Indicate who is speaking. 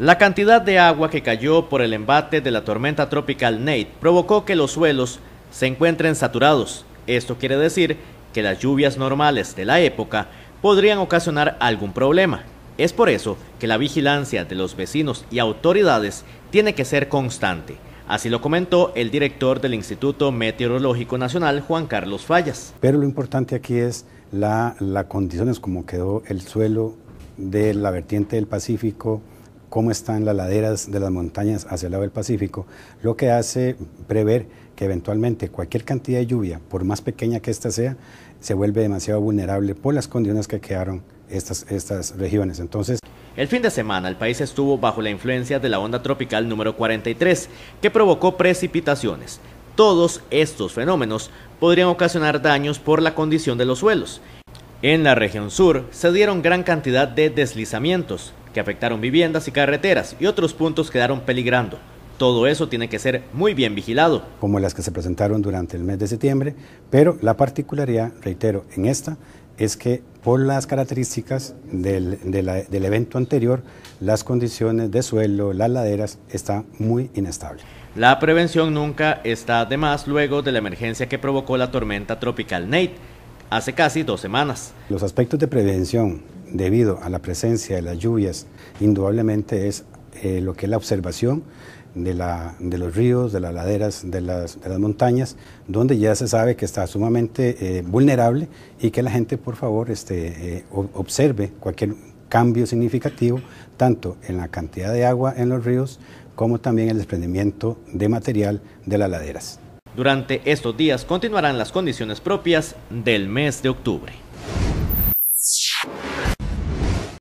Speaker 1: La cantidad de agua que cayó por el embate de la tormenta tropical Nate provocó que los suelos se encuentren saturados. Esto quiere decir que las lluvias normales de la época podrían ocasionar algún problema. Es por eso que la vigilancia de los vecinos y autoridades tiene que ser constante. Así lo comentó el director del Instituto Meteorológico Nacional, Juan Carlos Fallas.
Speaker 2: Pero lo importante aquí es las condiciones como quedó el suelo de la vertiente del Pacífico, cómo están las laderas de las montañas hacia el lado del Pacífico, lo que hace prever que eventualmente cualquier cantidad de lluvia, por más pequeña que ésta sea, se vuelve demasiado vulnerable por las condiciones que quedaron estas, estas regiones. Entonces,
Speaker 1: el fin de semana el país estuvo bajo la influencia de la onda tropical número 43, que provocó precipitaciones. Todos estos fenómenos podrían ocasionar daños por la condición de los suelos. En la región sur se dieron gran cantidad de deslizamientos, que afectaron viviendas y carreteras y otros puntos quedaron peligrando. Todo eso tiene que ser muy bien vigilado.
Speaker 2: Como las que se presentaron durante el mes de septiembre, pero la particularidad, reitero, en esta es que por las características del, evento anterior, las condiciones de suelo, las laderas, está muy inestable.
Speaker 1: La prevención nunca está de más luego de la emergencia que provocó la tormenta tropical Nate hace casi dos semanas.
Speaker 2: Los aspectos de prevención debido a la presencia de las lluvias, indudablemente es eh, lo que es la observación de, los ríos, de las laderas, de las, montañas, donde ya se sabe que está sumamente eh, vulnerable y que la gente, por favor, este, eh, observe cualquier cambio significativo, tanto en la cantidad de agua en los ríos como también el desprendimiento de material de las laderas.
Speaker 1: Durante estos días continuarán las condiciones propias del mes de octubre.